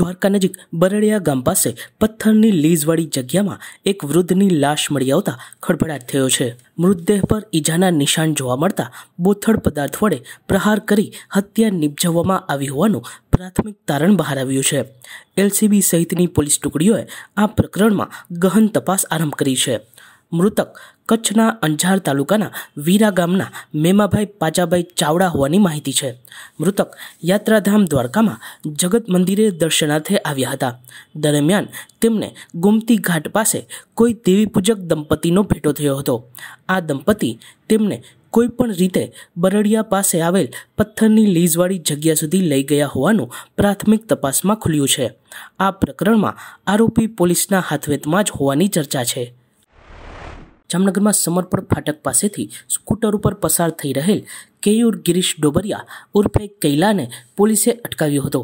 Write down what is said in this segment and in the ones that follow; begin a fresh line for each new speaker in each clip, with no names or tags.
દ્વારકા નજીક બરડિયા ગામ પાસે પથ્થરની લીઝવાળી જગ્યામાં એક વૃદ્ધની લાશ મળી આવતા ખળભળાટ થયો છે મૃતદેહ પર ઈજાના નિશાન જોવા મળતા બોથડ પદાર્થ વડે પ્રહાર કરી હત્યા નિપજવવામાં આવી હોવાનું પ્રાથમિક તારણ બહાર આવ્યું છે એલસીબી સહિતની પોલીસ ટુકડીઓએ આ પ્રકરણમાં ગહન તપાસ આરંભ કરી છે મૃતક કચ્છના અંજાર તાલુકાના વીરા ગામના મેમાભાઈ પાચાભાઈ ચાવડા હોવાની માહિતી છે મૃતક યાત્રાધામ દ્વારકામાં જગત મંદિરે દર્શનાર્થે આવ્યા હતા દરમિયાન તેમને ગોમતી ઘાટ પાસે કોઈ દેવી પૂજક દંપતીનો ભેટો થયો હતો આ દંપતી તેમને કોઈ પણ રીતે બરડિયા પાસે આવેલ પથ્થરની લીઝવાળી જગ્યા સુધી લઈ ગયા હોવાનું પ્રાથમિક તપાસમાં ખુલ્યું છે આ પ્રકરણમાં આરોપી પોલીસના હાથવેતમાં જ હોવાની ચર્ચા છે જામનગરમાં સમરપર ફાટક પાસેથી સ્કૂટર ઉપર પસાર થઈ રહેલ કેયુર ગિરીશ ડોબરિયા ઉર્ફે કૈલાને પોલીસે અટકાવ્યો હતો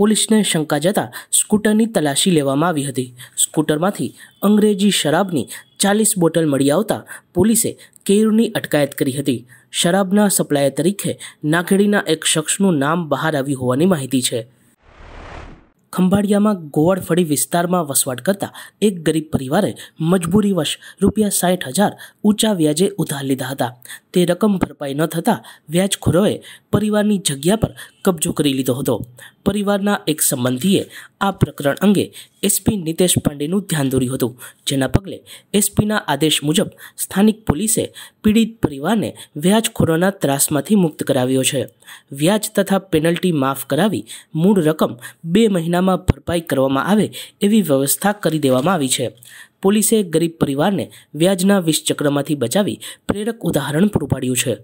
પોલીસને શંકા જતા સ્કૂટરની તલાશી લેવામાં આવી હતી સ્કૂટરમાંથી અંગ્રેજી શરાબની ચાલીસ બોટલ મળી આવતા પોલીસે કેયુરની અટકાયત કરી હતી શરાબના સપ્લાયર તરીકે નાખેડીના એક શખ્સનું નામ બહાર આવ્યું હોવાની માહિતી છે ખંભાળિયામાં ગોવાળફળી વિસ્તારમાં વસવાટ કરતા એક ગરીબ પરિવારે મજબૂરીવશ રૂપિયા સાઠ હજાર ઊંચા વ્યાજે ઉધાર લીધા હતા તે રકમ ભરપાઈ ન થતાં વ્યાજખોરોએ પરિવારની જગ્યા પર કબજો કરી લીધો હતો પરિવારના એક સંબંધીએ આ પ્રકરણ અંગે એસપી નિતેશ પાંડેનું ધ્યાન દોર્યું હતું જેના પગલે એસપીના આદેશ મુજબ સ્થાનિક પોલીસે પીડિત પરિવારને વ્યાજખોરોના ત્રાસમાંથી મુક્ત કરાવ્યો છે વ્યાજ તથા પેનલ્ટી માફ કરાવી મૂળ રકમ બે મહિના ગુનામાં ભરપાઈ કરવામાં આવે એવી વ્યવસ્થા કરી દેવામાં આવી છે પોલીસે ગરીબ પરિવારને વ્યાજના વિષચક્રમાંથી બચાવી પ્રેરક ઉદાહરણ પૂરું પાડ્યું છે